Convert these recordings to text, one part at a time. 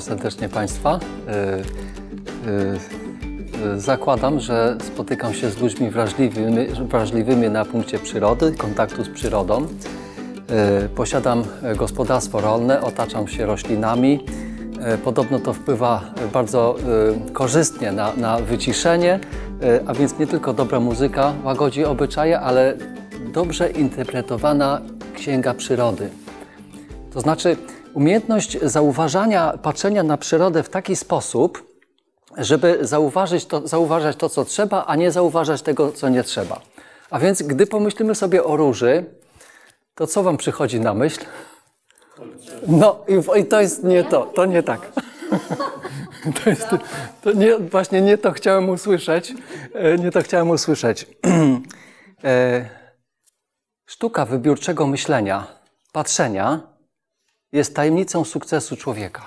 Witam serdecznie Państwa. Y, y, y, zakładam, że spotykam się z ludźmi wrażliwymi, wrażliwymi na punkcie przyrody, kontaktu z przyrodą. Posiadam gospodarstwo rolne, otaczam się roślinami. Podobno to wpływa bardzo korzystnie na, na wyciszenie, a więc nie tylko dobra muzyka łagodzi obyczaje, ale dobrze interpretowana księga przyrody. To znaczy, Umiejętność zauważania, patrzenia na przyrodę w taki sposób, żeby zauważyć to, zauważać to, co trzeba, a nie zauważać tego, co nie trzeba. A więc, gdy pomyślimy sobie o róży, to co Wam przychodzi na myśl? No i, i to jest nie to, to nie tak. To, jest, to nie, właśnie nie to chciałem usłyszeć. E, nie to chciałem usłyszeć. E, sztuka wybiórczego myślenia, patrzenia jest tajemnicą sukcesu człowieka.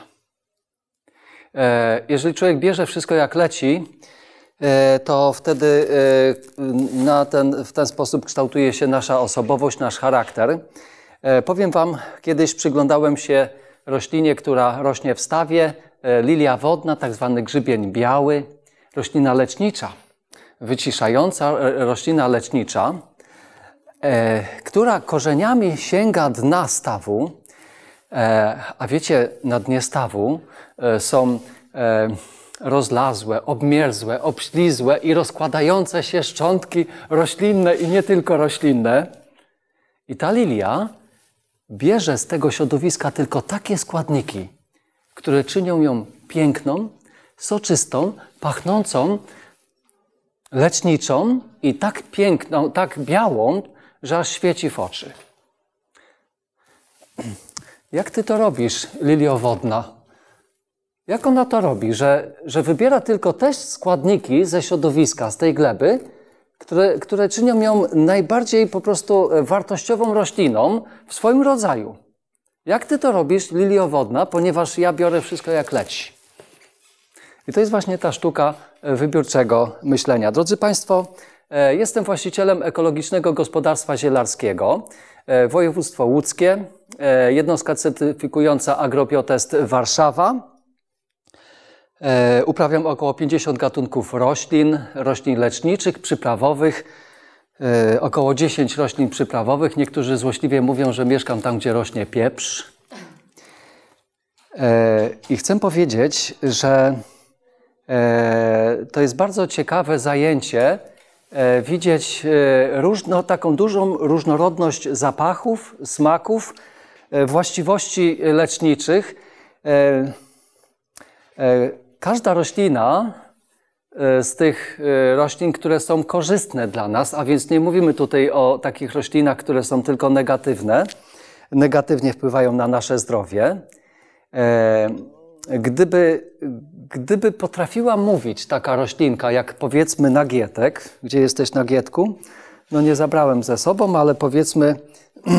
E, jeżeli człowiek bierze wszystko jak leci, e, to wtedy e, na ten, w ten sposób kształtuje się nasza osobowość, nasz charakter. Powiem Wam, kiedyś przyglądałem się roślinie, która rośnie w stawie, lilia wodna, tak zwany grzybień biały, roślina lecznicza, wyciszająca roślina lecznicza, która korzeniami sięga dna stawu, E, a wiecie, na dnie stawu e, są e, rozlazłe, obmierzłe, obślizłe i rozkładające się szczątki roślinne i nie tylko roślinne. I ta lilia bierze z tego środowiska tylko takie składniki, które czynią ją piękną, soczystą, pachnącą, leczniczą i tak piękną, tak białą, że aż świeci w oczy. Jak ty to robisz, liliowodna? Jak ona to robi, że, że wybiera tylko te składniki ze środowiska, z tej gleby, które, które czynią ją najbardziej po prostu e, wartościową rośliną w swoim rodzaju? Jak ty to robisz, liliowodna? ponieważ ja biorę wszystko jak leci? I to jest właśnie ta sztuka e, wybiórczego myślenia. Drodzy Państwo, e, jestem właścicielem ekologicznego gospodarstwa zielarskiego, województwo łódzkie, E, jednostka certyfikująca Agrobiotest Warszawa. E, uprawiam około 50 gatunków roślin, roślin leczniczych, przyprawowych, e, około 10 roślin przyprawowych. Niektórzy złośliwie mówią, że mieszkam tam, gdzie rośnie pieprz. I chcę powiedzieć, że to jest bardzo ciekawe zajęcie widzieć różno, taką dużą różnorodność zapachów, smaków, E, właściwości leczniczych. E, e, każda roślina z tych roślin, które są korzystne dla nas, a więc nie mówimy tutaj o takich roślinach, które są tylko negatywne, negatywnie wpływają na nasze zdrowie. Gdyby, gdyby potrafiła mówić taka roślinka, jak powiedzmy nagietek, gdzie jesteś nagietku, no nie zabrałem ze sobą, ale powiedzmy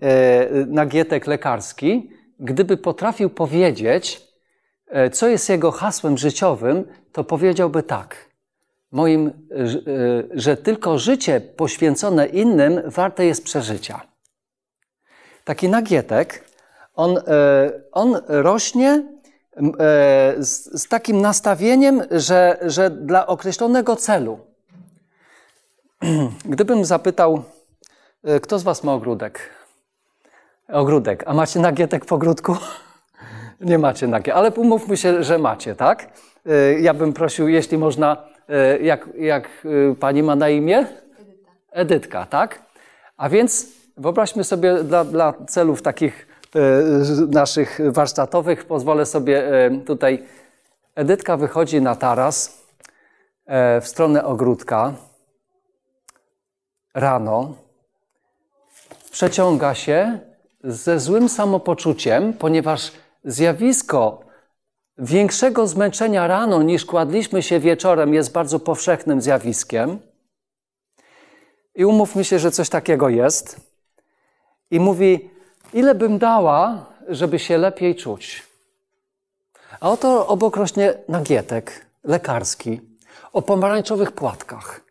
e, nagietek lekarski, gdyby potrafił powiedzieć, e, co jest jego hasłem życiowym, to powiedziałby tak. Moim, e, że tylko życie poświęcone innym warte jest przeżycia. Taki nagietek, on, on rośnie z, z takim nastawieniem, że, że dla określonego celu Gdybym zapytał, e, kto z Was ma ogródek? Ogródek. A macie nagietek po ogródku? Nie macie nagietek, ale umówmy się, że macie, tak? E, ja bym prosił, jeśli można, e, jak, jak pani ma na imię? Edytka. Edytka, tak? A więc wyobraźmy sobie dla, dla celów takich naszych warsztatowych, pozwolę sobie tutaj. Edytka wychodzi na taras w stronę ogródka rano, przeciąga się ze złym samopoczuciem, ponieważ zjawisko większego zmęczenia rano niż kładliśmy się wieczorem jest bardzo powszechnym zjawiskiem. I umówmy się, że coś takiego jest. I mówi, ile bym dała, żeby się lepiej czuć. A oto obok rośnie nagietek lekarski o pomarańczowych płatkach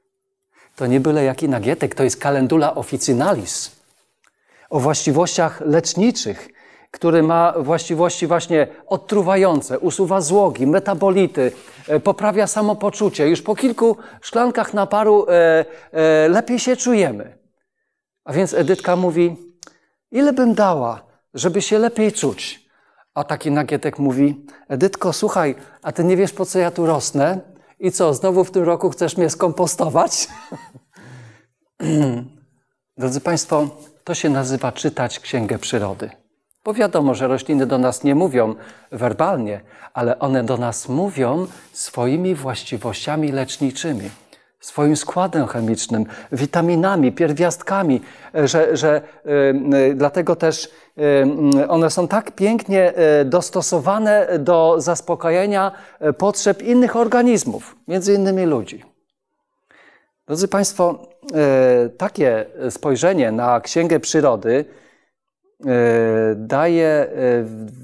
to nie byle jaki nagietek, to jest kalendula officinalis. O właściwościach leczniczych, który ma właściwości właśnie odtruwające, usuwa złogi, metabolity, e, poprawia samopoczucie. Już po kilku szklankach naparu e, e, lepiej się czujemy. A więc Edytka mówi, ile bym dała, żeby się lepiej czuć? A taki nagietek mówi, Edytko, słuchaj, a ty nie wiesz, po co ja tu rosnę? I co, znowu w tym roku chcesz mnie skompostować? Drodzy Państwo, to się nazywa czytać Księgę Przyrody. Bo wiadomo, że rośliny do nas nie mówią werbalnie, ale one do nas mówią swoimi właściwościami leczniczymi swoim składem chemicznym, witaminami, pierwiastkami, e, że, że e, e, dlatego też one są tak pięknie dostosowane do zaspokajania potrzeb innych organizmów, między innymi ludzi. Drodzy Państwo, takie spojrzenie na Księgę Przyrody daje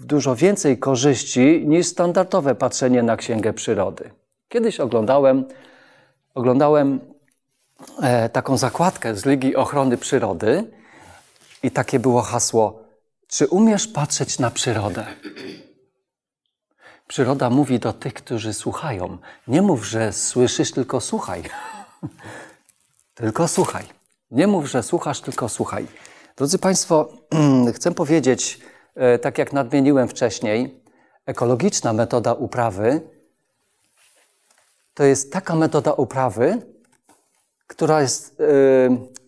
dużo więcej korzyści niż standardowe patrzenie na Księgę Przyrody. Kiedyś oglądałem oglądałem e, taką zakładkę z Ligi Ochrony Przyrody i takie było hasło: Czy umiesz patrzeć na przyrodę? Przyroda mówi do tych, którzy słuchają: Nie mów, że słyszysz, tylko słuchaj. tylko słuchaj. Nie mów, że słuchasz, tylko słuchaj. Drodzy Państwo, chcę powiedzieć, e, tak jak nadmieniłem wcześniej, ekologiczna metoda uprawy to jest taka metoda uprawy, która jest y,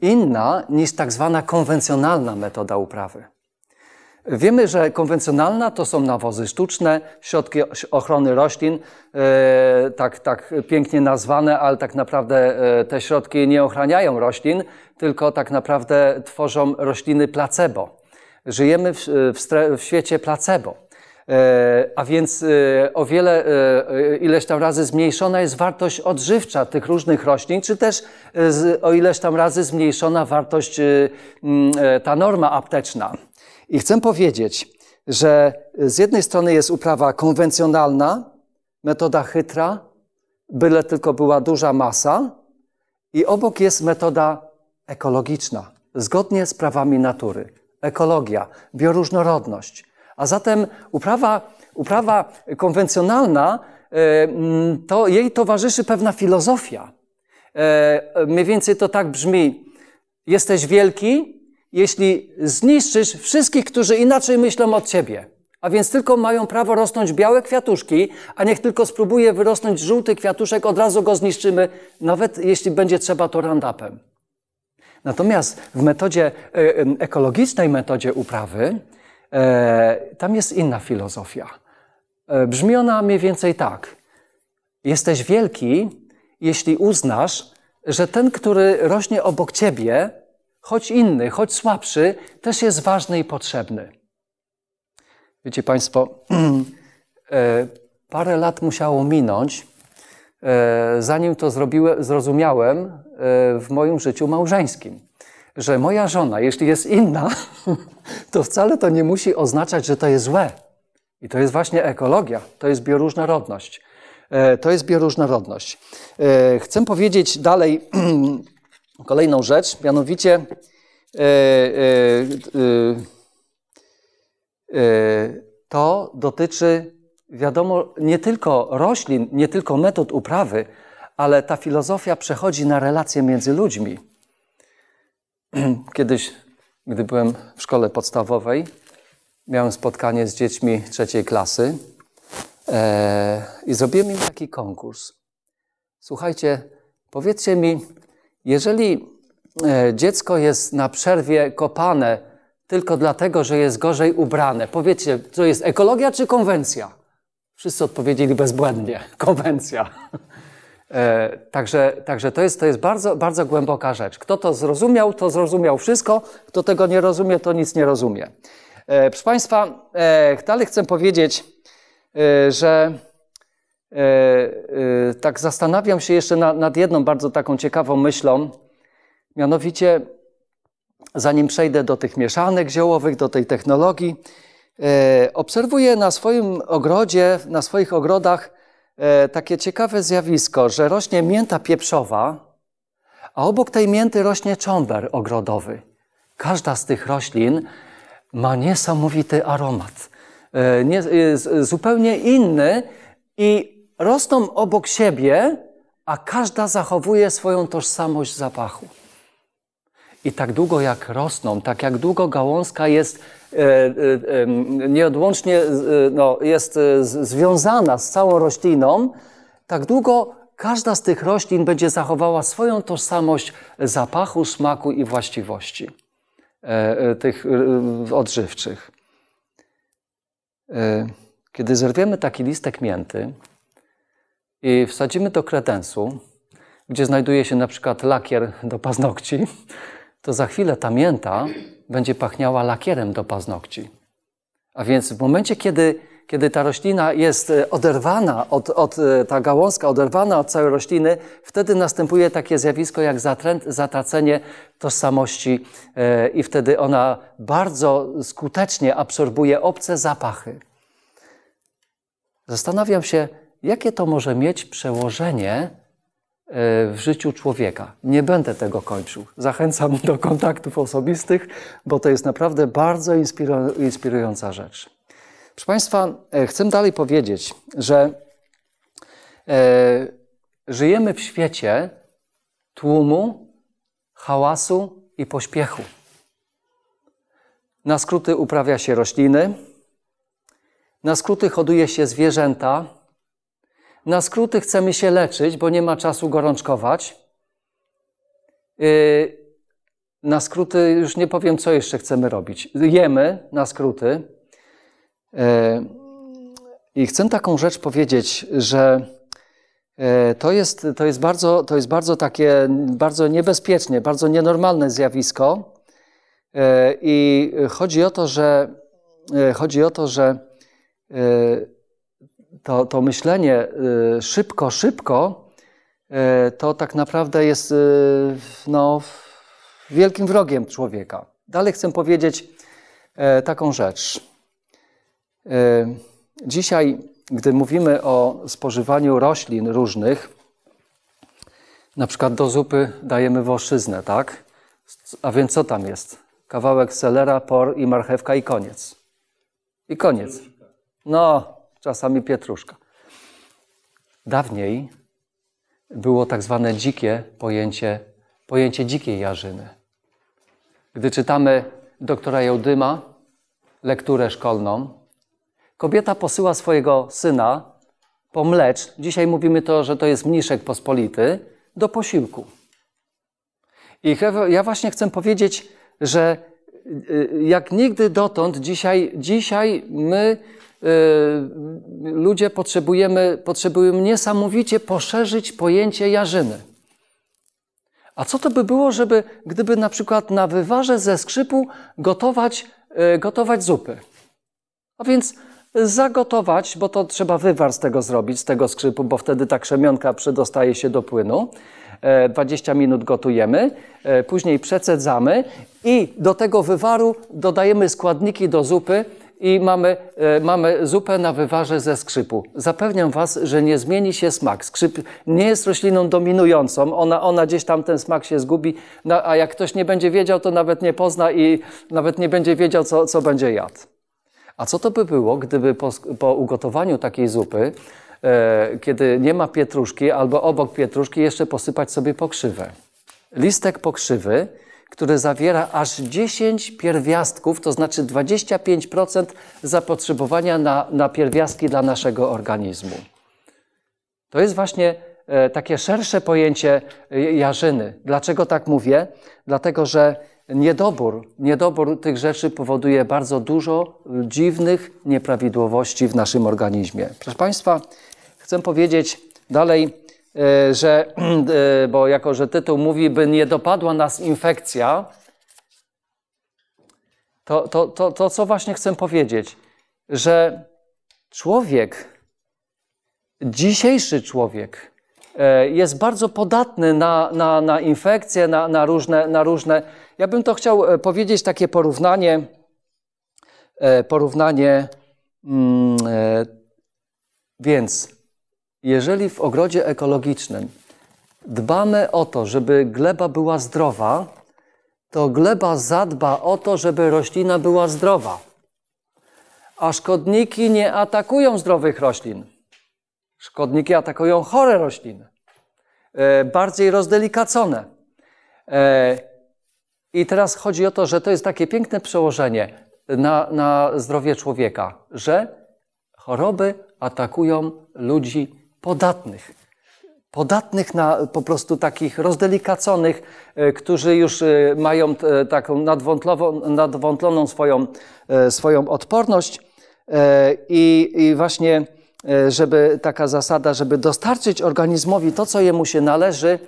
inna niż tak zwana konwencjonalna metoda uprawy. Wiemy, że konwencjonalna to są nawozy sztuczne, środki ochrony roślin, y, tak, tak pięknie nazwane, ale tak naprawdę y, te środki nie ochraniają roślin, tylko tak naprawdę tworzą rośliny placebo. Żyjemy w, w, w świecie placebo. E, a więc e, o wiele, e, ileś tam razy zmniejszona jest wartość odżywcza tych różnych roślin, czy też o ileś tam razy zmniejszona wartość, ta norma apteczna. I chcę powiedzieć, że z jednej strony jest uprawa konwencjonalna, metoda chytra, byle tylko była duża masa, i obok jest metoda ekologiczna, zgodnie z prawami natury. Ekologia, bioróżnorodność a zatem uprawa, uprawa konwencjonalna, e, to jej towarzyszy pewna filozofia. E, e, mniej więcej to tak brzmi. Jesteś wielki, jeśli zniszczysz wszystkich, którzy inaczej myślą od ciebie. A więc tylko mają prawo rosnąć białe kwiatuszki, a niech tylko spróbuje wyrosnąć żółty kwiatuszek, od razu go zniszczymy, nawet jeśli będzie trzeba to randapem. Natomiast w metodzie ekologicznej, metodzie uprawy, E, tam jest inna filozofia. E, brzmi ona mniej więcej tak. Jesteś wielki, jeśli uznasz, że ten, który rośnie obok ciebie, choć inny, choć słabszy, też jest ważny i potrzebny. Wiecie Państwo, e, parę lat musiało minąć, zanim to zrobiłem, zrozumiałem w moim życiu małżeńskim że moja żona, jeśli jest inna, to wcale to nie musi oznaczać, że to jest złe. I to jest właśnie ekologia, to jest bioróżnorodność. E, to jest bioróżnorodność. E, chcę powiedzieć dalej kolejną rzecz, mianowicie e, to dotyczy, wiadomo, nie tylko roślin, nie tylko metod uprawy, ale ta filozofia przechodzi na relacje między ludźmi. Kiedyś, gdy byłem w szkole podstawowej, miałem spotkanie z dziećmi trzeciej klasy e, i zrobiłem im taki konkurs. Słuchajcie, powiedzcie mi, jeżeli e, dziecko jest na przerwie kopane tylko dlatego, że jest gorzej ubrane, powiedzcie, to jest ekologia czy konwencja? Wszyscy odpowiedzieli bezbłędnie, konwencja. E, także, także to jest, to jest bardzo, bardzo głęboka rzecz. Kto to zrozumiał, to zrozumiał wszystko. Kto tego nie rozumie, to nic nie rozumie. E, proszę Państwa, e, dalej chcę powiedzieć, że tak zastanawiam się jeszcze nad jedną bardzo taką ciekawą myślą. Mianowicie, zanim przejdę do tych mieszanek ziołowych, do tej technologii, obserwuję na swoim ogrodzie, na swoich ogrodach E, takie ciekawe zjawisko, że rośnie mięta pieprzowa, a obok tej mięty rośnie cząber ogrodowy. Każda z tych roślin ma niesamowity aromat. E, nie, e, zupełnie inny i rosną obok siebie, a każda zachowuje swoją tożsamość zapachu. I tak długo jak rosną, tak jak długo gałązka jest E, e, nieodłącznie e, no, jest związana z całą rośliną, tak długo każda z tych roślin będzie zachowała swoją tożsamość zapachu, smaku i właściwości tych odżywczych. Kiedy zerwiemy taki listek mięty i wsadzimy do kredensu, gdzie znajduje się na przykład lakier do paznokci, to za chwilę ta mięta będzie pachniała lakierem do paznokci. A więc w momencie, kiedy, kiedy ta roślina jest e, oderwana, od, od, e, ta gałązka oderwana od całej rośliny, wtedy następuje takie zjawisko jak zatręt, zatracenie tożsamości e, i wtedy ona bardzo skutecznie absorbuje obce zapachy. Zastanawiam się, jakie to może mieć przełożenie w życiu człowieka. Nie będę tego kończył. Zachęcam do kontaktów osobistych, bo to jest naprawdę bardzo inspirująca rzecz. Proszę Państwa, e, chcę dalej powiedzieć, że e, żyjemy w świecie tłumu, hałasu i pośpiechu. Na skróty uprawia się rośliny, na skróty hoduje się zwierzęta na skróty chcemy się leczyć, bo nie ma czasu gorączkować. Y, na skróty już nie powiem, co jeszcze chcemy robić. Jemy na skróty. Y, I chcę taką rzecz powiedzieć, że y, to jest, to jest, bardzo, to jest bardzo takie, bardzo niebezpieczne, bardzo nienormalne zjawisko. I chodzi o to, że chodzi o to, że to, to myślenie y, szybko, szybko, y, to tak naprawdę jest y, no, wielkim wrogiem człowieka. Dalej chcę powiedzieć e, taką rzecz. E, dzisiaj, gdy mówimy o spożywaniu roślin różnych, na przykład do zupy dajemy włoszyznę, tak? A więc co tam jest? Kawałek selera, por i marchewka i koniec. I koniec. No, czasami pietruszka. Dawniej było tak zwane dzikie pojęcie, pojęcie dzikiej jarzyny. Gdy czytamy doktora Jołdyma, lekturę szkolną, kobieta posyła swojego syna po mlecz, dzisiaj mówimy to, że to jest mniszek pospolity, do posiłku. I ja właśnie chcę powiedzieć, że y, y, jak nigdy dotąd, dzisiaj, dzisiaj my Y, ludzie potrzebujemy, potrzebujemy niesamowicie poszerzyć pojęcie jarzyny. A co to by było, żeby, gdyby na przykład na wywarze ze skrzypu gotować, y, gotować zupy? A więc zagotować, bo to trzeba wywar z tego zrobić, z tego skrzypu, bo wtedy ta krzemionka przedostaje się do płynu. 20 e, minut gotujemy, e, później przecedzamy i do tego wywaru dodajemy składniki do zupy, i mamy, e, mamy zupę na wywarze ze skrzypu. Zapewniam Was, że nie zmieni się smak. Skrzyp nie jest rośliną dominującą, ona, ona gdzieś tam ten smak się zgubi, no, a jak ktoś nie będzie wiedział, to nawet nie pozna i nawet nie będzie wiedział, co, co będzie jadł. A co to by było, gdyby po, po ugotowaniu takiej zupy, e, kiedy nie ma pietruszki albo obok pietruszki, jeszcze posypać sobie pokrzywę? Listek pokrzywy które zawiera aż 10 pierwiastków, to znaczy 25% zapotrzebowania na, na pierwiastki dla naszego organizmu. To jest właśnie e, takie szersze pojęcie e, jarzyny. Dlaczego tak mówię? Dlatego, że niedobór, niedobór tych rzeczy powoduje bardzo dużo dziwnych nieprawidłowości w naszym organizmie. Proszę Państwa, chcę powiedzieć dalej E, że, e, bo jako że tytuł mówi, by nie dopadła nas infekcja, to, to, to, to co właśnie chcę powiedzieć, że człowiek, dzisiejszy człowiek, e, jest bardzo podatny na, na, na infekcje, na, na, różne, na różne. Ja bym to chciał powiedzieć takie porównanie, porównanie. Mm, więc jeżeli w ogrodzie ekologicznym dbamy o to, żeby gleba była zdrowa, to gleba zadba o to, żeby roślina była zdrowa. A szkodniki nie atakują zdrowych roślin. Szkodniki atakują chore rośliny, e, bardziej rozdelikacone. E, I teraz chodzi o to, że to jest takie piękne przełożenie na, na zdrowie człowieka, że choroby atakują ludzi podatnych. Podatnych na po prostu takich rozdelikaconych, e, którzy już e, mają e, taką nadwątloną swoją, swoją odporność. I, I właśnie, żeby taka zasada, żeby dostarczyć organizmowi to, co jemu się należy,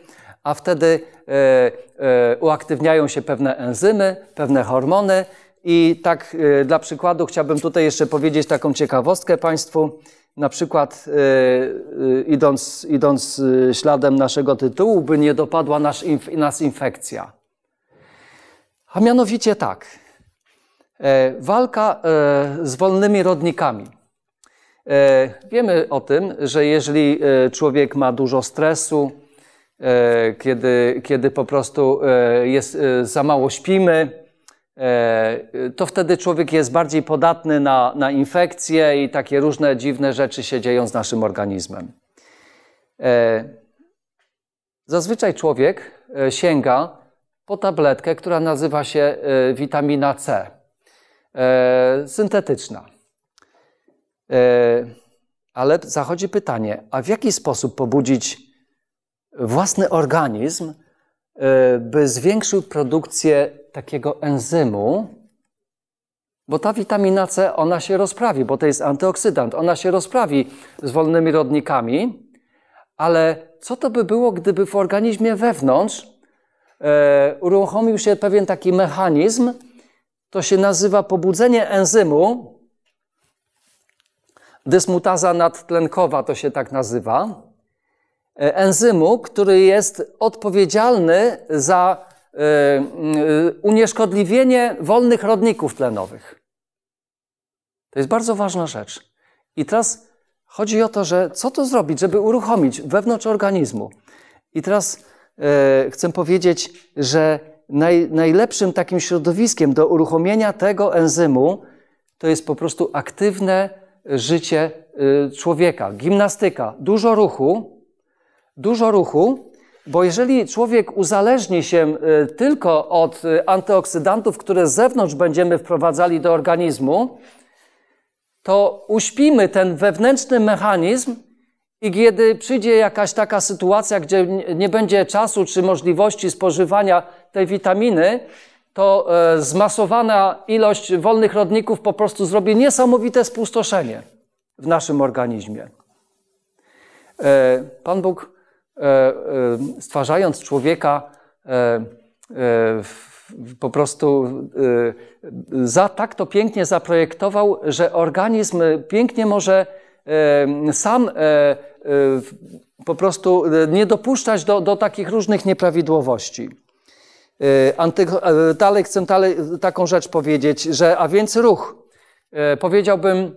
a wtedy uaktywniają się pewne enzymy, pewne hormony. I tak dla przykładu chciałbym tutaj jeszcze powiedzieć taką ciekawostkę Państwu na przykład e, e, idąc, idąc e, śladem naszego tytułu, by nie dopadła nas, inf, nas infekcja. A mianowicie tak. E, walka e, z wolnymi rodnikami. E, wiemy o tym, że jeżeli człowiek ma dużo stresu, kiedy, kiedy po prostu jest, za mało śpimy, E, to wtedy człowiek jest bardziej podatny na, na infekcje i takie różne dziwne rzeczy się dzieją z naszym organizmem. E, zazwyczaj człowiek e, sięga po tabletkę, która nazywa się witamina C, syntetyczna. Ale zachodzi pytanie, a w jaki sposób pobudzić własny organizm, E, by zwiększył produkcję takiego enzymu, bo ta witamina C, ona się rozprawi, bo to jest antyoksydant, ona się rozprawi z wolnymi rodnikami, ale co to by było, gdyby w organizmie wewnątrz e, uruchomił się pewien taki mechanizm, to się nazywa pobudzenie enzymu, dysmutaza nadtlenkowa to się tak nazywa, E, enzymu, który jest odpowiedzialny za e, e, unieszkodliwienie wolnych rodników tlenowych. To jest bardzo ważna rzecz. I teraz chodzi o to, że co to zrobić, żeby uruchomić wewnątrz organizmu. I teraz chcę powiedzieć, że naj, najlepszym takim środowiskiem do uruchomienia tego enzymu to jest po prostu aktywne życie człowieka, gimnastyka, dużo ruchu, dużo ruchu, bo jeżeli człowiek uzależni się e, tylko od e, antyoksydantów, które z zewnątrz będziemy wprowadzali do organizmu, to uśpimy ten wewnętrzny mechanizm i kiedy przyjdzie jakaś taka sytuacja, gdzie nie będzie czasu czy możliwości spożywania tej witaminy, to e, zmasowana ilość wolnych rodników po prostu zrobi niesamowite spustoszenie w naszym organizmie. Pan Bóg E, e, stwarzając człowieka e, po prostu za, tak to pięknie zaprojektował, że organizm pięknie może sam po prostu nie dopuszczać do, do takich różnych nieprawidłowości. dalej chcę dalej taką rzecz powiedzieć, że a więc ruch. Powiedziałbym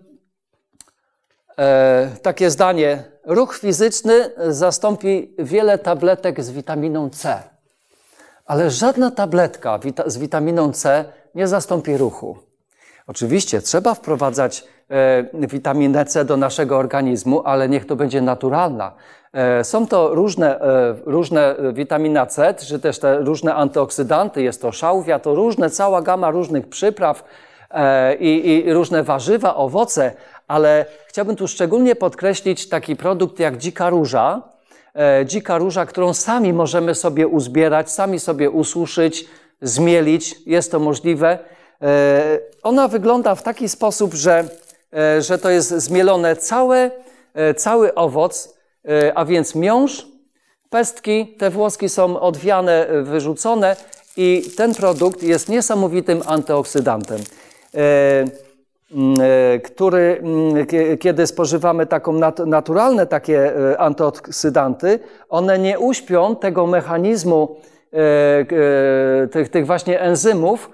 takie zdanie ruch fizyczny zastąpi wiele tabletek z witaminą C. Ale żadna tabletka wita z witaminą C nie zastąpi ruchu. Oczywiście trzeba wprowadzać e, witaminę C do naszego organizmu, ale niech to będzie naturalna. E, są to różne, e, różne witamina C, czy też te różne antyoksydanty, jest to szałwia, to różne, cała gama różnych przypraw, e, i, i, różne warzywa, owoce, ale chciałbym tu szczególnie podkreślić taki produkt jak dzika róża. E, dzika róża, którą sami możemy sobie uzbierać, sami sobie ususzyć, zmielić, jest to możliwe. E, ona wygląda w taki sposób, że, e, że to jest zmielone całe, cały owoc, a więc miąższ, pestki, te włoski są odwiane, wyrzucone i ten produkt jest niesamowitym antyoksydantem. Mm, e, który, mm, kiedy spożywamy taką nat naturalne takie e, antyoksydanty, one nie uśpią tego mechanizmu e, tych, tych właśnie enzymów,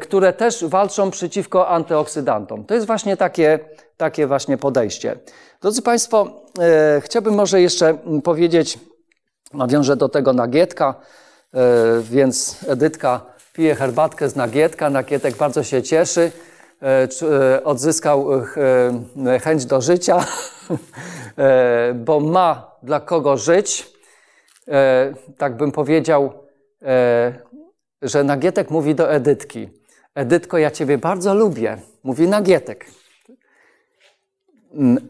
które też walczą przeciwko antyoksydantom. To jest właśnie takie, takie właśnie podejście. Drodzy Państwo, chciałbym może jeszcze mm, powiedzieć, nawiążę do tego Nagietka, więc Edytka pije herbatkę z Nagietka, Nagietek bardzo się cieszy. E, e, odzyskał e, chęć do życia, bo ma dla kogo żyć. Tak bym powiedział, że Nagietek mówi do Edytki: Edytko, ja Ciebie bardzo lubię. Mówi Nagietek.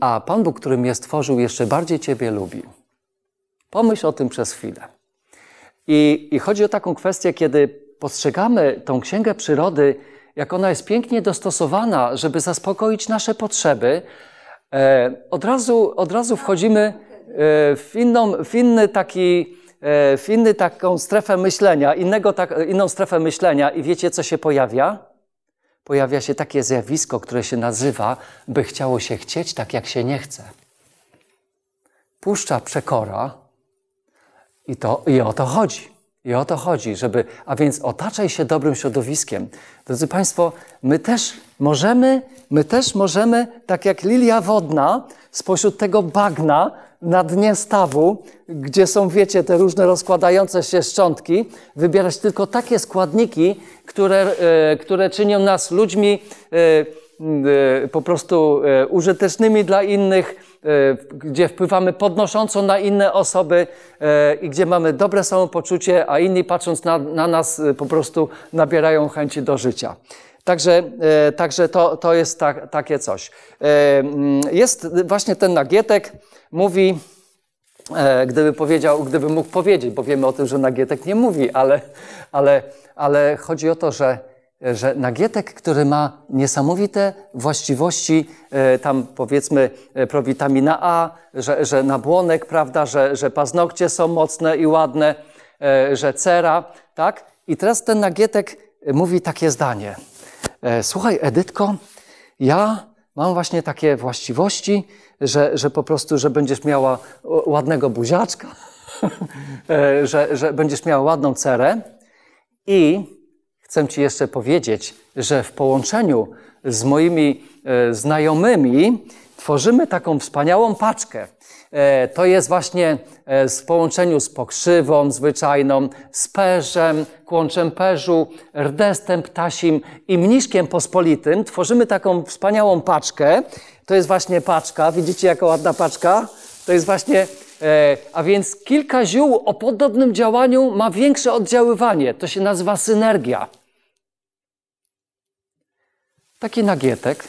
A Pan Bóg, który mnie stworzył, jeszcze bardziej Ciebie lubi. Pomyśl o tym przez chwilę. I, i chodzi o taką kwestię, kiedy postrzegamy tą księgę przyrody jak ona jest pięknie dostosowana, żeby zaspokoić nasze potrzeby, e, od razu, od razu wchodzimy e, w, inną, w inny taki, e, w inny taką strefę myślenia, innego, tak, inną strefę myślenia i wiecie, co się pojawia? Pojawia się takie zjawisko, które się nazywa, by chciało się chcieć tak, jak się nie chce. Puszcza przekora i, to, i o to chodzi. I o to chodzi, żeby, a więc otaczaj się dobrym środowiskiem. Drodzy Państwo, my też możemy, my też możemy, tak jak lilia wodna, spośród tego bagna na dnie stawu, gdzie są, wiecie, te różne rozkładające się szczątki, wybierać tylko takie składniki, które, e, które czynią nas ludźmi e, Y, po prostu y, użytecznymi dla innych, y, gdzie wpływamy podnosząco na inne osoby i gdzie mamy dobre samopoczucie, a inni patrząc na, na nas po prostu nabierają chęci do życia. Także, także to, to jest ta, takie coś. Mm, jest właśnie ten nagietek, mówi, e, gdyby powiedział, gdyby mógł powiedzieć, bo wiemy o tym, że nagietek nie mówi, ale, ale, ale chodzi o to, że że nagietek, który ma niesamowite właściwości, e, tam powiedzmy e, prowitamina A, że, że nabłonek, prawda, że, że paznokcie są mocne i ładne, e, że cera, tak? I teraz ten nagietek mówi takie zdanie. Słuchaj, Edytko, ja mam właśnie takie właściwości, że, że po prostu, że będziesz miała ładnego buziaczka, że, że będziesz miała ładną cerę i Chcę Ci jeszcze powiedzieć, że w połączeniu z moimi e, znajomymi tworzymy taką wspaniałą paczkę. E, to jest właśnie e, w połączeniu z pokrzywą zwyczajną, z perzem, kłączem perzu, rdestem ptasim i mniszkiem pospolitym. Tworzymy taką wspaniałą paczkę. To jest właśnie paczka. Widzicie, jaka ładna paczka? To jest właśnie E, a więc kilka ziół o podobnym działaniu ma większe oddziaływanie. To się nazywa synergia. Taki nagietek,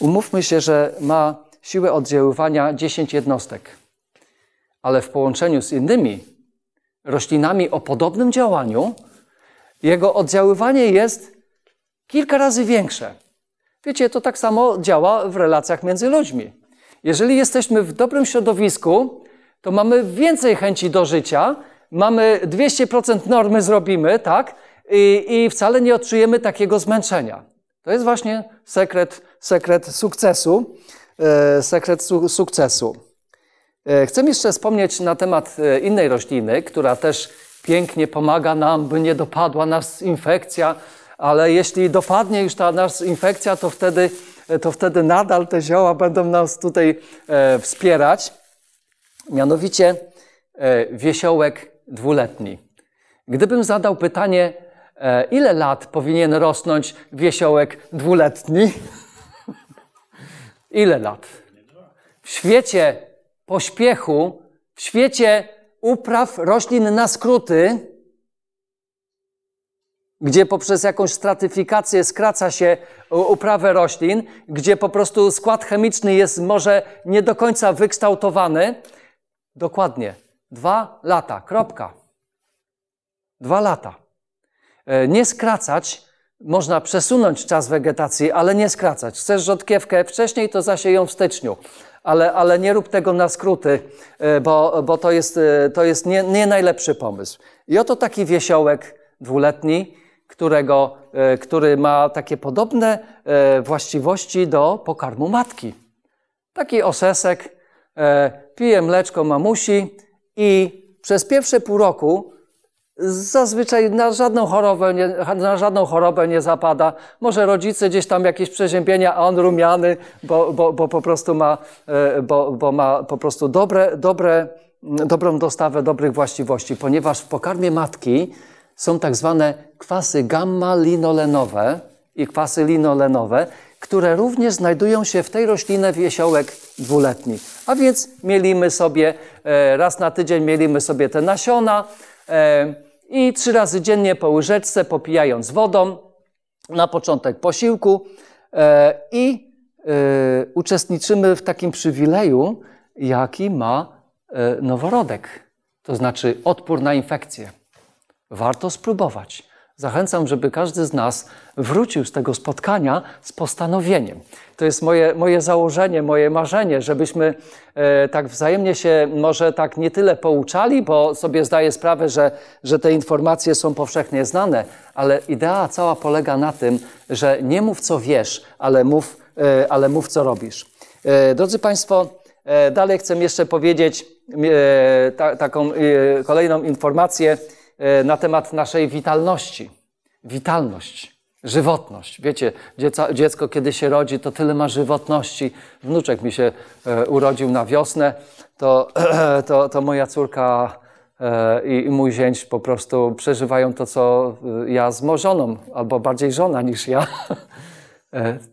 umówmy się, że ma siłę oddziaływania 10 jednostek, ale w połączeniu z innymi roślinami o podobnym działaniu, jego oddziaływanie jest kilka razy większe. Wiecie, to tak samo działa w relacjach między ludźmi. Jeżeli jesteśmy w dobrym środowisku, to mamy więcej chęci do życia, mamy 200% normy zrobimy, tak? I, I, wcale nie odczujemy takiego zmęczenia. To jest właśnie sekret, sekret sukcesu. E, sekret su sukcesu. E, chcę jeszcze wspomnieć na temat e, innej rośliny, która też pięknie pomaga nam, by nie dopadła nas infekcja, ale jeśli dopadnie już ta nas infekcja, to wtedy, e, to wtedy nadal te zioła będą nas tutaj e, wspierać mianowicie e, wiesiołek dwuletni. Gdybym zadał pytanie, e, ile lat powinien rosnąć wiesiołek dwuletni? ile lat? W świecie pośpiechu, w świecie upraw roślin na skróty, gdzie poprzez jakąś stratyfikację skraca się uprawę roślin, gdzie po prostu skład chemiczny jest może nie do końca wykształtowany, Dokładnie. Dwa lata. Kropka. Dwa lata. E, nie skracać. Można przesunąć czas wegetacji, ale nie skracać. Chcesz rzodkiewkę wcześniej, to ją w styczniu. Ale, ale nie rób tego na skróty, e, bo, bo to jest, e, to jest nie, nie najlepszy pomysł. I oto taki wiesiołek dwuletni, którego, który ma takie podobne właściwości do pokarmu matki. Taki osesek, E, piję mleczko mamusi i przez pierwsze pół roku zazwyczaj na żadną, chorobę nie, na żadną chorobę nie zapada. Może rodzice gdzieś tam jakieś przeziębienia, a on rumiany, bo, bo, bo po prostu ma, e, bo, bo ma po prostu dobre, dobre, dobrą dostawę dobrych właściwości, ponieważ w pokarmie matki są tak zwane kwasy gamma-linolenowe i kwasy linolenowe które również znajdują się w tej roślinie wiesiołek dwuletni. A więc mielimy sobie, e, raz na tydzień mielimy sobie te nasiona e, i trzy razy dziennie po łyżeczce, popijając wodą, na początek posiłku e, i uczestniczymy w takim przywileju, jaki ma noworodek, to znaczy odpór na infekcję. Warto spróbować. Zachęcam, żeby każdy z nas wrócił z tego spotkania z postanowieniem. To jest moje, moje założenie, moje marzenie, żebyśmy e, tak wzajemnie się może tak nie tyle pouczali, bo sobie zdaję sprawę, że, że te informacje są powszechnie znane, ale idea cała polega na tym, że nie mów co wiesz, ale mów, e, ale mów co robisz. E, drodzy Państwo, e, dalej chcę jeszcze powiedzieć e, ta, taką e, kolejną informację E, na temat naszej witalności. Witalność, żywotność. Wiecie, dziecko, dziecko kiedy się rodzi, to tyle ma żywotności. Wnuczek mi się e, urodził na wiosnę, to, to, to moja córka e, i, mój zięć po prostu przeżywają to, co ja z żoną, albo bardziej żona niż ja.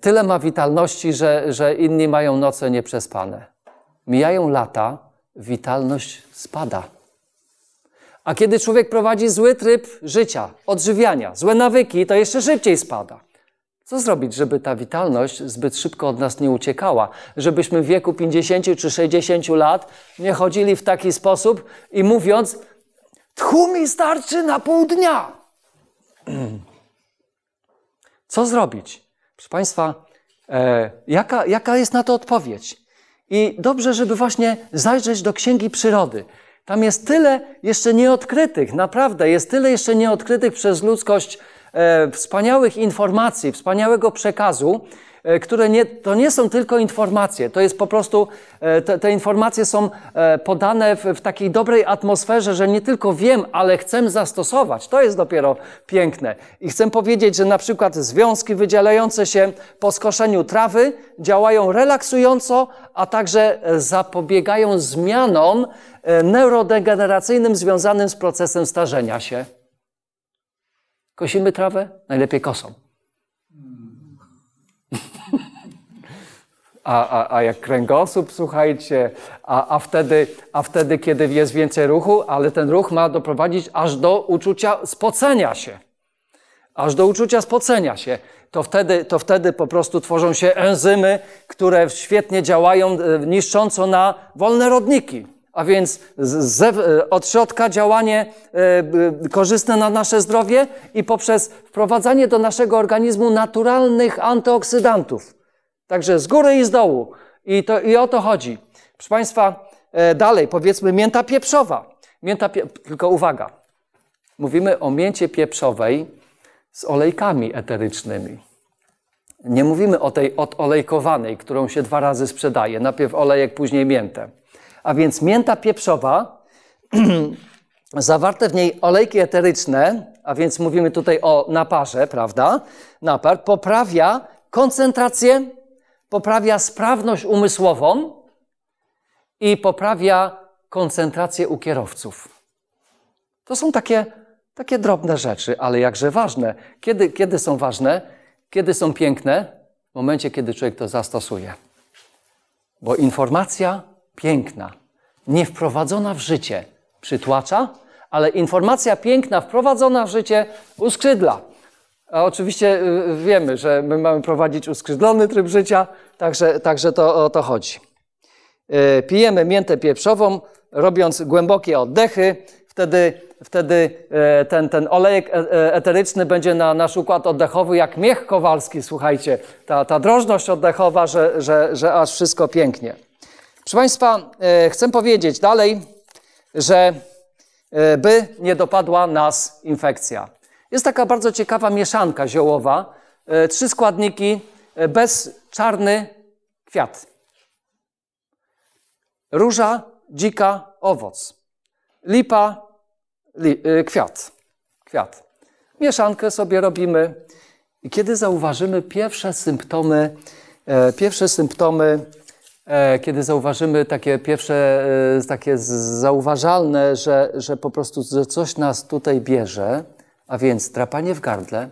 Tyle ma witalności, że, że inni mają noce nieprzespane. Mijają lata, witalność spada. A kiedy człowiek prowadzi zły tryb życia, odżywiania, złe nawyki, to jeszcze szybciej spada. Co zrobić, żeby ta witalność zbyt szybko od nas nie uciekała? Żebyśmy w wieku 50 czy 60 lat nie chodzili w taki sposób i mówiąc, tchu mi starczy na pół dnia. Co zrobić? Proszę Państwa, e, jaka, jaka jest na to odpowiedź? I dobrze, żeby właśnie zajrzeć do Księgi Przyrody. Tam jest tyle jeszcze nieodkrytych, naprawdę jest tyle jeszcze nieodkrytych przez ludzkość e, wspaniałych informacji, wspaniałego przekazu, E, które nie, to nie są tylko informacje, to jest po prostu, e, te, te informacje są e, podane w, w, takiej dobrej atmosferze, że nie tylko wiem, ale chcę zastosować. To jest dopiero piękne. I chcę powiedzieć, że na przykład związki wydzielające się po skoszeniu trawy działają relaksująco, a także zapobiegają zmianom neurodegeneracyjnym związanym z procesem starzenia się. Kosimy trawę? Najlepiej kosą. a, a, a jak kręgosłup, słuchajcie, a, a, wtedy, a wtedy, kiedy jest więcej ruchu, ale ten ruch ma doprowadzić aż do uczucia spocenia się. Aż do uczucia spocenia się. To wtedy, to wtedy po prostu tworzą się enzymy, które świetnie działają e, niszcząco na wolne rodniki. A więc z, e, od środka działanie e, korzystne na nasze zdrowie i poprzez wprowadzanie do naszego organizmu naturalnych antyoksydantów Także z góry i z dołu. I, to, i o to chodzi. Proszę Państwa, e, dalej powiedzmy mięta pieprzowa. Mięta pie... Tylko uwaga. Mówimy o mięcie pieprzowej z olejkami eterycznymi. Nie mówimy o tej odolejkowanej, którą się dwa razy sprzedaje. Najpierw olejek, później miętę. A więc mięta pieprzowa, zawarte w niej olejki eteryczne, a więc mówimy tutaj o naparze, prawda? Napar poprawia koncentrację poprawia sprawność umysłową i poprawia koncentrację u kierowców. To są takie, takie drobne rzeczy, ale jakże ważne. Kiedy, kiedy są ważne? Kiedy są piękne? W momencie, kiedy człowiek to zastosuje. Bo informacja piękna, nie wprowadzona w życie, przytłacza, ale informacja piękna, wprowadzona w życie, uskrzydla. A oczywiście y, y, wiemy, że my mamy prowadzić uskrzydlony tryb życia, także, także to o to chodzi. Y, pijemy miętę pieprzową, robiąc głębokie oddechy. Wtedy, wtedy ten, ten olejek e, e, eteryczny będzie na nasz układ oddechowy jak miech kowalski, słuchajcie. Ta, ta drożność oddechowa, że, że, że aż wszystko pięknie. Proszę Państwa, chcę powiedzieć dalej, że by nie dopadła nas infekcja. Jest taka bardzo ciekawa mieszanka ziołowa. E, trzy składniki e, bez czarny kwiat. Róża, dzika, owoc. Lipa, li, e, kwiat. kwiat. Mieszankę sobie robimy. I kiedy zauważymy pierwsze symptomy, pierwsze symptomy kiedy zauważymy takie pierwsze, takie zauważalne, że, że po prostu że coś nas tutaj bierze, a więc trapanie w gardle,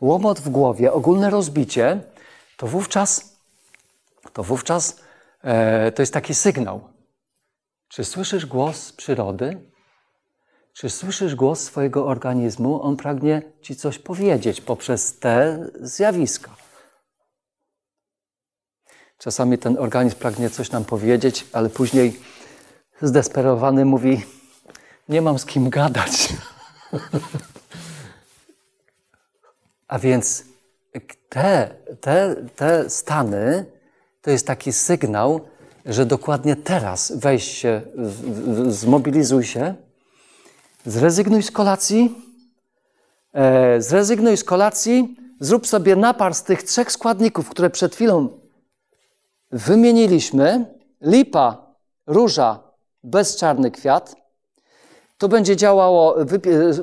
łomot w głowie, ogólne rozbicie, to wówczas, to wówczas e, to jest taki sygnał. Czy słyszysz głos przyrody? Czy słyszysz głos swojego organizmu? On pragnie ci coś powiedzieć poprzez te zjawiska. Czasami ten organizm pragnie coś nam powiedzieć, ale później zdesperowany mówi: Nie mam z kim gadać. A więc te, te, te stany to jest taki sygnał, że dokładnie teraz weź się, zmobilizuj się, zrezygnuj z kolacji, e, zrezygnuj z kolacji, zrób sobie napar z tych trzech składników, które przed chwilą wymieniliśmy. Lipa, róża, bezczarny kwiat. To będzie działało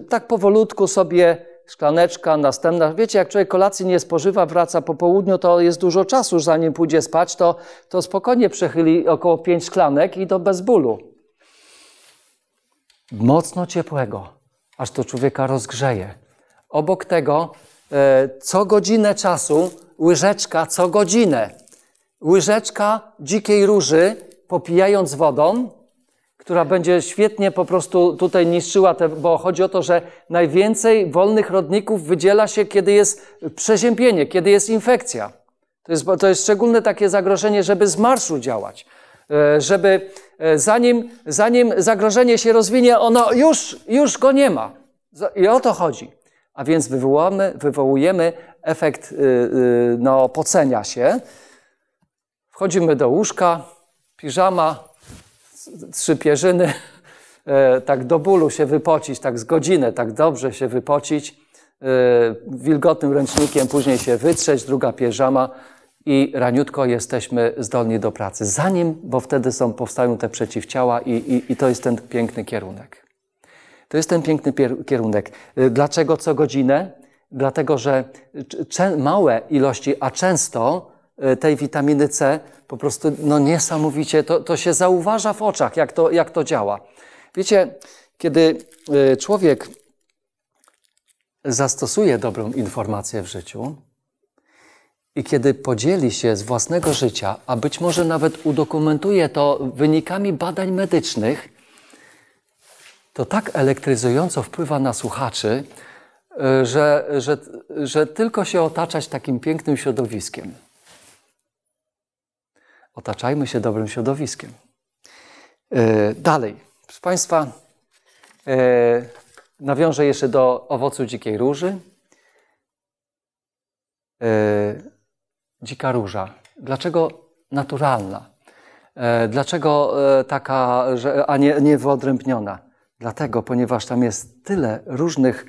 tak powolutku sobie szklaneczka, następna. Wiecie, jak człowiek kolacji nie spożywa, wraca po południu, to jest dużo czasu, zanim pójdzie spać, to, to spokojnie przechyli około pięć szklanek i to bez bólu. Mocno ciepłego, aż to człowieka rozgrzeje. Obok tego e, co godzinę czasu łyżeczka co godzinę. Łyżeczka dzikiej róży popijając wodą która będzie świetnie po prostu tutaj niszczyła te, bo chodzi o to, że najwięcej wolnych rodników wydziela się, kiedy jest przeziębienie, kiedy jest infekcja. To jest, to jest szczególne takie zagrożenie, żeby z marszu działać, e, żeby e, zanim, zanim zagrożenie się rozwinie, ono już, już go nie ma. I o to chodzi. A więc wywołamy, wywołujemy efekt y, y, no, pocenia się. Wchodzimy do łóżka, piżama, trzy pierzyny, e, tak do bólu się wypocić, tak z godzinę, tak dobrze się wypocić, e, wilgotnym ręcznikiem później się wytrzeć, druga pierzama i raniutko jesteśmy zdolni do pracy. Zanim, bo wtedy są, powstają te przeciwciała i, i, i to jest ten piękny kierunek. To jest ten piękny kierunek. E, dlaczego co godzinę? Dlatego, że małe ilości, a często E, tej witaminy C, po prostu no niesamowicie to, to się zauważa w oczach, jak to, jak to działa. Wiecie, kiedy e, człowiek zastosuje dobrą informację w życiu i kiedy podzieli się z własnego życia, a być może nawet udokumentuje to wynikami badań medycznych, to tak elektryzująco wpływa na słuchaczy, e, że, że, że tylko się otaczać takim pięknym środowiskiem. Otaczajmy się dobrym środowiskiem. E, dalej, proszę Państwa, e, nawiążę jeszcze do owocu dzikiej róży. E, dzika róża. Dlaczego naturalna? Dlaczego taka, a nie, nie wyodrębniona? Dlatego, ponieważ tam jest tyle różnych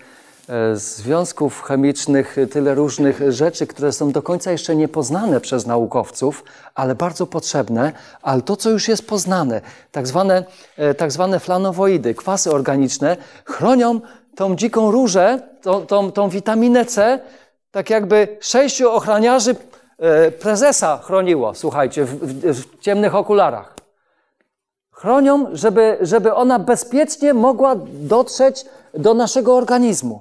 E, związków chemicznych, tyle różnych rzeczy, które są do końca jeszcze niepoznane przez naukowców, ale bardzo potrzebne, ale to, co już jest poznane, tak zwane, e, tak zwane flanowoidy, kwasy organiczne, chronią tą dziką różę, tą, tą, tą witaminę C, tak jakby sześciu ochraniarzy e, prezesa chroniło, słuchajcie, w, w, w ciemnych okularach. Chronią, żeby, żeby ona bezpiecznie mogła dotrzeć do naszego organizmu.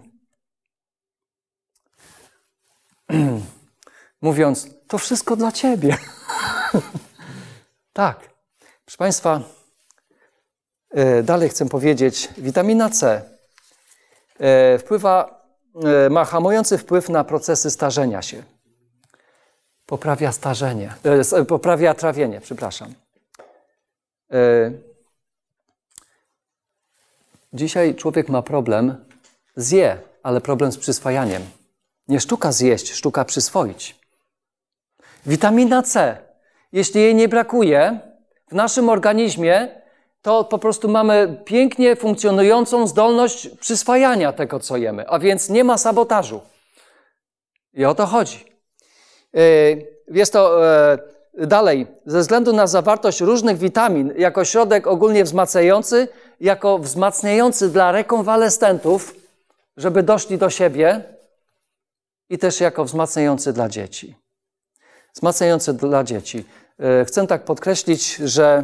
mówiąc: To wszystko dla ciebie. tak. Proszę Państwa, e, dalej chcę powiedzieć: witamina C e, wpływa, e, ma hamujący wpływ na procesy starzenia się. Poprawia starzenie, poprawia trawienie, przepraszam. Dzisiaj człowiek ma problem, zje, ale problem z przyswajaniem. Nie sztuka zjeść, sztuka przyswoić. Witamina C. Jeśli jej nie brakuje w naszym organizmie, to po prostu mamy pięknie funkcjonującą zdolność przyswajania tego, co jemy, a więc nie ma sabotażu. I o to chodzi. Y, jest to e, dalej, ze względu na zawartość różnych witamin, jako środek ogólnie wzmacniający, jako wzmacniający dla rekonwalescentów, żeby doszli do siebie, i też jako wzmacniający dla dzieci. Wzmacniający dla dzieci. E, chcę tak podkreślić, że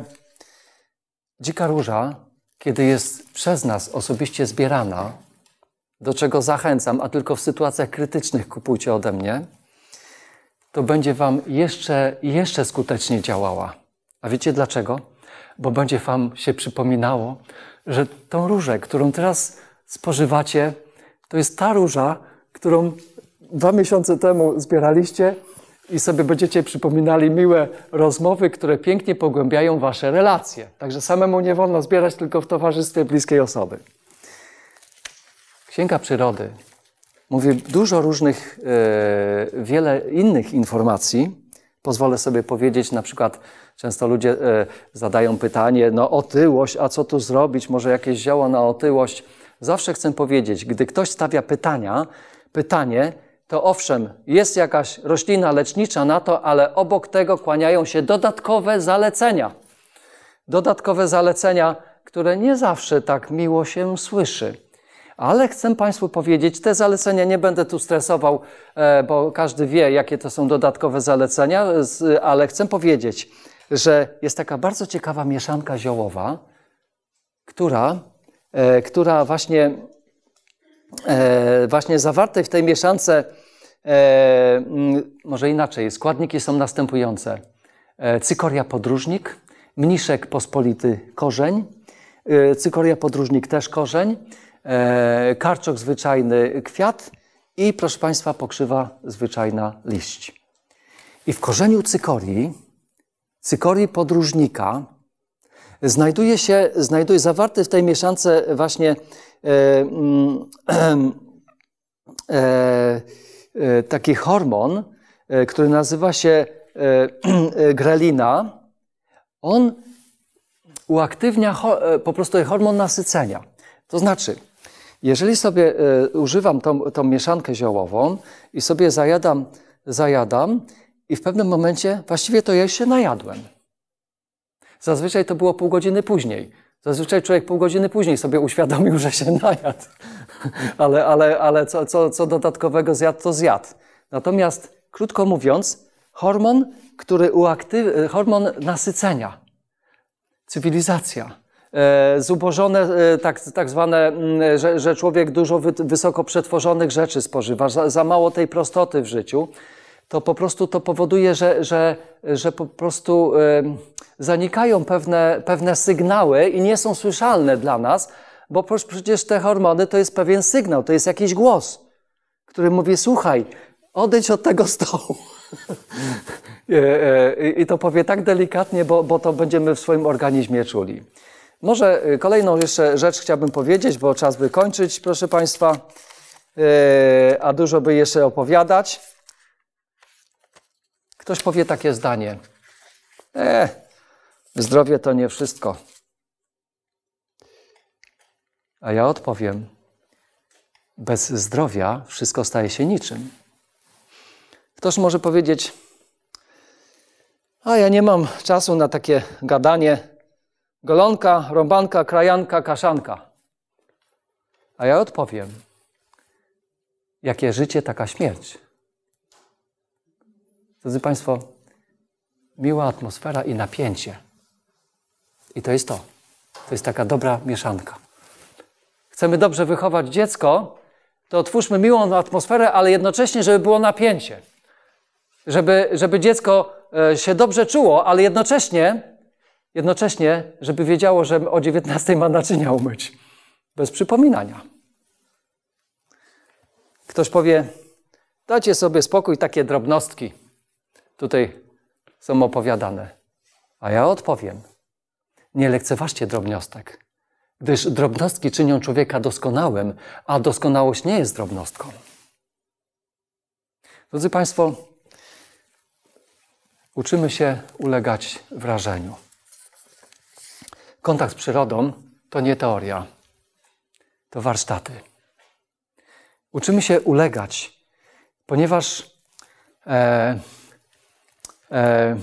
dzika róża, kiedy jest przez nas osobiście zbierana, do czego zachęcam, a tylko w sytuacjach krytycznych kupujcie ode mnie, to będzie Wam jeszcze, jeszcze skuteczniej działała. A wiecie dlaczego? Bo będzie Wam się przypominało, że tą różę, którą teraz spożywacie, to jest ta róża, którą dwa miesiące temu zbieraliście i sobie będziecie przypominali miłe rozmowy, które pięknie pogłębiają wasze relacje. Także samemu nie wolno zbierać, tylko w towarzystwie bliskiej osoby. Księga Przyrody mówi dużo różnych, yy, wiele innych informacji. Pozwolę sobie powiedzieć, na przykład często ludzie e, zadają pytanie, no otyłość, a co tu zrobić, może jakieś zioło na otyłość. Zawsze chcę powiedzieć, gdy ktoś stawia pytania, pytanie to owszem, jest jakaś roślina lecznicza na to, ale obok tego kłaniają się dodatkowe zalecenia. Dodatkowe zalecenia, które nie zawsze tak miło się słyszy. Ale chcę Państwu powiedzieć, te zalecenia nie będę tu stresował, e, bo każdy wie, jakie to są dodatkowe zalecenia, ale chcę powiedzieć, że jest taka bardzo ciekawa mieszanka ziołowa, która, e, która właśnie E, właśnie zawarte w tej mieszance, e, może inaczej, składniki są następujące. E, cykoria podróżnik, mniszek pospolity korzeń, cykoria podróżnik też korzeń, karczok zwyczajny kwiat i, proszę Państwa, pokrzywa zwyczajna liść. I w korzeniu cykorii, cykorii podróżnika, znajduje się, znajduje zawarty w tej mieszance właśnie e, mm, e, e, taki hormon, który nazywa się grelina. On uaktywnia po prostu hormon nasycenia. To znaczy, jeżeli sobie używam tą, tą mieszankę ziołową i sobie zajadam, zajadam i w pewnym momencie właściwie to ja się najadłem. Zazwyczaj to było pół godziny później. Zazwyczaj człowiek pół godziny później sobie uświadomił, że się najadł. ale ale, ale co, co, co dodatkowego zjadł, to zjadł. Natomiast, krótko mówiąc, hormon, który uaktyw... hormon nasycenia, cywilizacja, e, zubożone, e, tak, tak zwane, że, że człowiek dużo wy, wysoko przetworzonych rzeczy spożywa, za, za mało tej prostoty w życiu to po prostu to powoduje, że, że, że po prostu zanikają pewne, pewne sygnały i nie są słyszalne dla nas, bo przecież te hormony to jest pewien sygnał, to jest jakiś głos, który mówi: Słuchaj, odejdź od tego stołu. E, e, I to powie tak delikatnie, bo, bo to będziemy w swoim organizmie czuli. Może e, kolejną jeszcze rzecz chciałbym powiedzieć, bo czas by kończyć, proszę Państwa, a dużo by jeszcze opowiadać. Ktoś powie takie zdanie. E, zdrowie to nie wszystko. A ja odpowiem. Bez zdrowia wszystko staje się niczym. Ktoś może powiedzieć: A ja nie mam czasu na takie gadanie. Golonka, rąbanka, krajanka, kaszanka. A ja odpowiem: Jakie życie, taka śmierć. Drodzy Państwo, miła atmosfera i napięcie. I to jest to. To jest taka dobra mieszanka. Chcemy dobrze wychować dziecko, to otwórzmy miłą atmosferę, ale jednocześnie, żeby było napięcie. Żeby, żeby dziecko e, się dobrze czuło, ale jednocześnie, jednocześnie, żeby wiedziało, że o 19 ma naczynia umyć. Bez przypominania. Ktoś powie, dajcie sobie spokój, takie drobnostki tutaj są opowiadane. A ja odpowiem. Nie lekceważcie drobnostek, gdyż drobnostki czynią człowieka doskonałym, a doskonałość nie jest drobnostką. Drodzy Państwo, uczymy się ulegać wrażeniu. Kontakt z przyrodą to nie teoria, to warsztaty. Uczymy się ulegać, ponieważ e, E,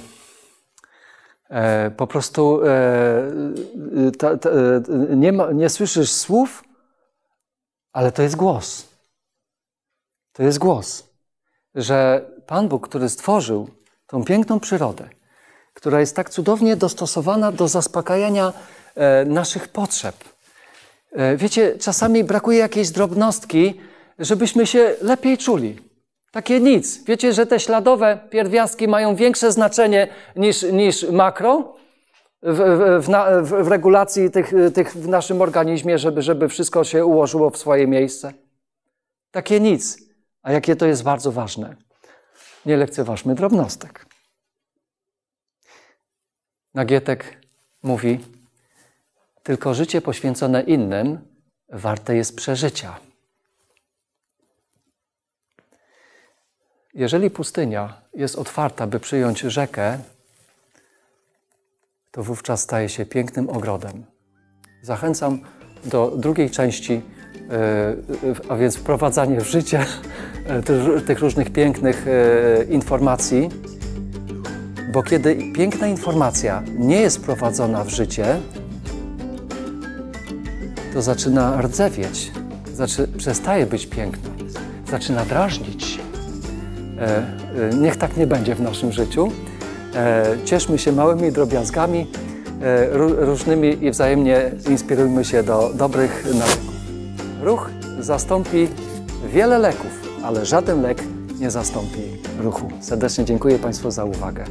e, po prostu e, e ta, ta, e, nie, ma, nie słyszysz słów, ale to jest głos. To jest głos, że Pan Bóg, który stworzył tą piękną przyrodę, która jest tak cudownie dostosowana do zaspokajania e, naszych potrzeb. Wiecie, czasami brakuje jakiejś drobnostki, żebyśmy się lepiej czuli takie nic. Wiecie, że te śladowe pierwiastki mają większe znaczenie niż, niż makro w, w, w, w regulacji tych, tych w naszym organizmie, żeby, żeby wszystko się ułożyło w swoje miejsce. Takie nic. A jakie to jest bardzo ważne. Nie lekceważmy drobnostek. Nagietek mówi, tylko życie poświęcone innym warte jest przeżycia. Jeżeli pustynia jest otwarta, by przyjąć rzekę, to wówczas staje się pięknym ogrodem. Zachęcam do drugiej części, e, a więc wprowadzanie w życie e, tych różnych pięknych e, informacji, bo kiedy piękna informacja nie jest wprowadzona w życie, to zaczyna rdzewieć, przestaje być piękna, zaczyna drażnić. E, e, niech tak nie będzie w naszym życiu. E, cieszmy się małymi drobiazgami, różnymi i wzajemnie inspirujmy się do dobrych nawyków. Ruch zastąpi wiele leków, ale żaden lek nie zastąpi ruchu. Serdecznie dziękuję Państwu za uwagę.